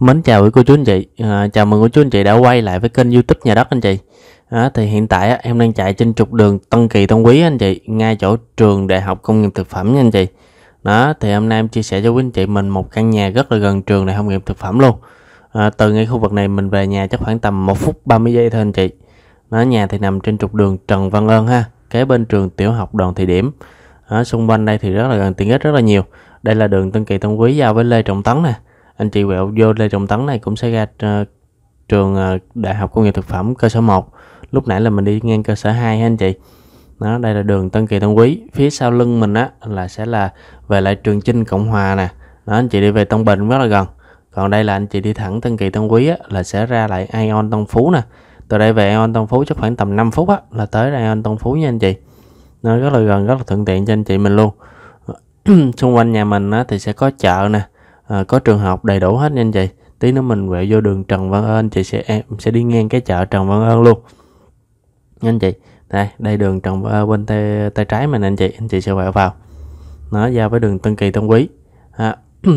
Mến chào quý cô chú anh chị, à, chào mừng cô chú anh chị đã quay lại với kênh youtube nhà đất anh chị à, Thì hiện tại em đang chạy trên trục đường Tân Kỳ Tân Quý anh chị, ngay chỗ trường Đại học Công nghiệp Thực phẩm nha anh chị Đó, thì hôm nay em chia sẻ cho quý anh chị mình một căn nhà rất là gần trường Đại học Công nghiệp Thực phẩm luôn à, Từ ngay khu vực này mình về nhà chắc khoảng tầm 1 phút 30 giây thôi anh chị Đó, Nhà thì nằm trên trục đường Trần Văn Ơn ha, kế bên trường tiểu học đoàn thị điểm à, Xung quanh đây thì rất là gần tiện ích rất là nhiều đây là đường Tân Kỳ Tân Quý giao với Lê Trọng Tấn nè anh chị quẹo vô Lê Trọng Tấn này cũng sẽ ra ờ, trường ờ, Đại học Công nghiệp Thực phẩm cơ sở 1 lúc nãy là mình đi ngang cơ sở 2 ha anh chị đó đây là đường Tân Kỳ Tân Quý phía sau lưng mình á là sẽ là về lại trường trinh Cộng Hòa nè đó anh chị đi về Tân Bình rất là gần còn đây là anh chị đi thẳng Tân Kỳ Tân Quý á, là sẽ ra lại Ion Tân Phú nè từ đây về Ion Tân Phú chắc khoảng tầm 5 phút á, là tới ra Ion Tân Phú nha anh chị nó rất là gần rất là thuận tiện cho anh chị mình luôn xung quanh nhà mình á, thì sẽ có chợ nè à, có trường học đầy đủ hết nha anh chị tí nữa mình quẹo vô đường Trần Văn Ơn chị sẽ em sẽ đi ngang cái chợ Trần Văn Ơn luôn nha anh chị đây đây đường Trần Văn Ơn bên tay, tay trái mình anh chị anh chị sẽ quẹo vào nó giao với đường Tân Kỳ Tân Quý à,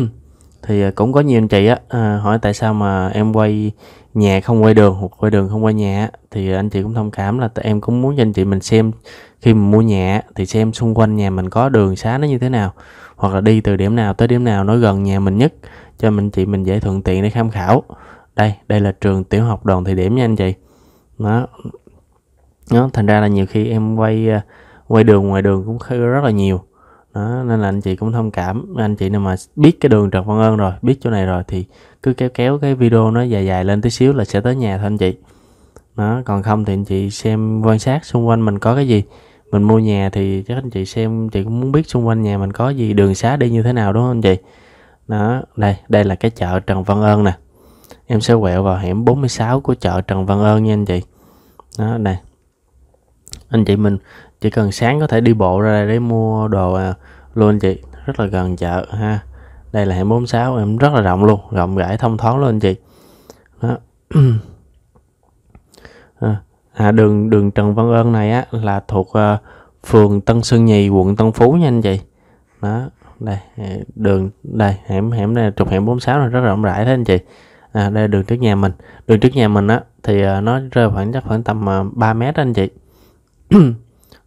thì à, cũng có nhiều anh chị á à, hỏi tại sao mà em quay nhà không quay đường hoặc quay đường không qua nhà thì anh chị cũng thông cảm là em cũng muốn cho anh chị mình xem khi mình mua nhà thì xem xung quanh nhà mình có đường xá nó như thế nào hoặc là đi từ điểm nào tới điểm nào nó gần nhà mình nhất cho mình chị mình dễ thuận tiện để tham khảo đây đây là trường tiểu học đoàn thị điểm nha anh chị nó nó thành ra là nhiều khi em quay ờ, quay đường ngoài đường cũng rất là nhiều đó, nên là anh chị cũng thông cảm anh chị nào mà biết cái đường Trần Văn Ơn rồi biết chỗ này rồi thì cứ kéo kéo cái video nó dài dài lên tí xíu là sẽ tới nhà thôi anh chị đó còn không thì anh chị xem quan sát xung quanh mình có cái gì mình mua nhà thì chắc anh chị xem chị cũng muốn biết xung quanh nhà mình có gì đường xá đi như thế nào đúng không anh chị đó đây đây là cái chợ Trần Văn Ơn nè em sẽ quẹo vào hẻm 46 của chợ Trần Văn Ơn nha anh chị đó này anh chị mình chỉ cần sáng có thể đi bộ ra đây để mua đồ à, luôn chị rất là gần chợ ha đây là hẻm 46 em rất là rộng luôn rộng rãi thông thoáng luôn anh chị đó à, à, đường đường Trần Văn Ơn này á là thuộc uh, phường Tân Sơn Nhì quận Tân Phú nha anh chị đó đây đường đây hẻm hẻm này trục hẻm 46 này rất rộng rãi thế anh chị à, đây là đường trước nhà mình đường trước nhà mình á thì uh, nó rơi khoảng chắc khoảng tầm uh, 3 mét anh chị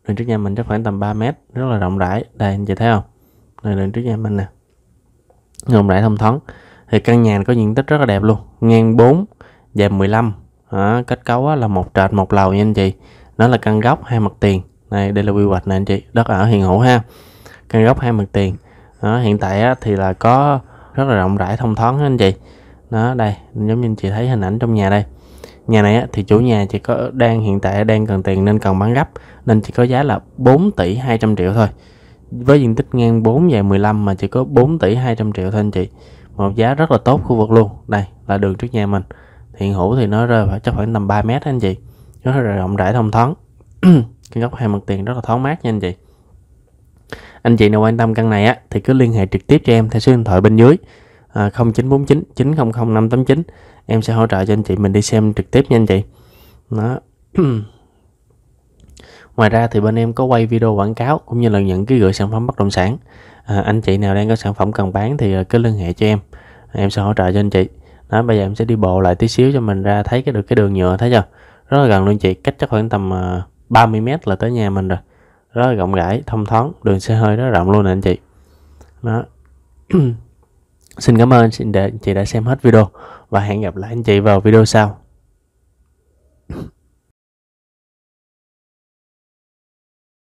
đường trước nhà mình chắc khoảng tầm 3 mét rất là rộng rãi đây anh chị thấy không đây đường trước nhà mình nè rộng rãi thông thoáng thì căn nhà có diện tích rất là đẹp luôn ngang 4 dài 15 à, kết cấu là một trệt một lầu nha anh chị nó là căn góc hai mặt tiền này đây là quy hoạch nè anh chị đất ở hiện hữu ha căn góc hai mặt tiền đó, hiện tại thì là có rất là rộng rãi thông thoáng anh chị đó đây giống như anh chị thấy hình ảnh trong nhà đây Nhà này thì chủ nhà chỉ có đang hiện tại đang cần tiền nên cần bán gấp nên chỉ có giá là 4 tỷ 200 triệu thôi. Với diện tích ngang 4 dài 15 mà chỉ có 4 tỷ 200 triệu thôi anh chị. Một giá rất là tốt khu vực luôn. Đây là đường trước nhà mình. Hiện hữu thì nó rơi vào chắc khoảng tầm 3 mét anh chị. Rất là rộng rãi thông thoáng. Cái góc hai mặt tiền rất là thoáng mát nha anh chị. Anh chị nào quan tâm căn này á thì cứ liên hệ trực tiếp cho em theo số điện thoại bên dưới à, 0949 900 589 em sẽ hỗ trợ cho anh chị mình đi xem trực tiếp nha anh chị đó ngoài ra thì bên em có quay video quảng cáo cũng như là những cái gửi sản phẩm bất động sản à, anh chị nào đang có sản phẩm cần bán thì à, cứ liên hệ cho em em sẽ hỗ trợ cho anh chị đó bây giờ em sẽ đi bộ lại tí xíu cho mình ra thấy cái được cái đường nhựa thấy chưa rất là gần luôn chị cách chắc khoảng tầm 30 à, mét là tới nhà mình rồi rất là rộng rãi thông thoáng đường xe hơi rất rộng luôn nè anh chị đó Xin cảm ơn chị đã, chị đã xem hết video và hẹn gặp lại anh chị vào video sau.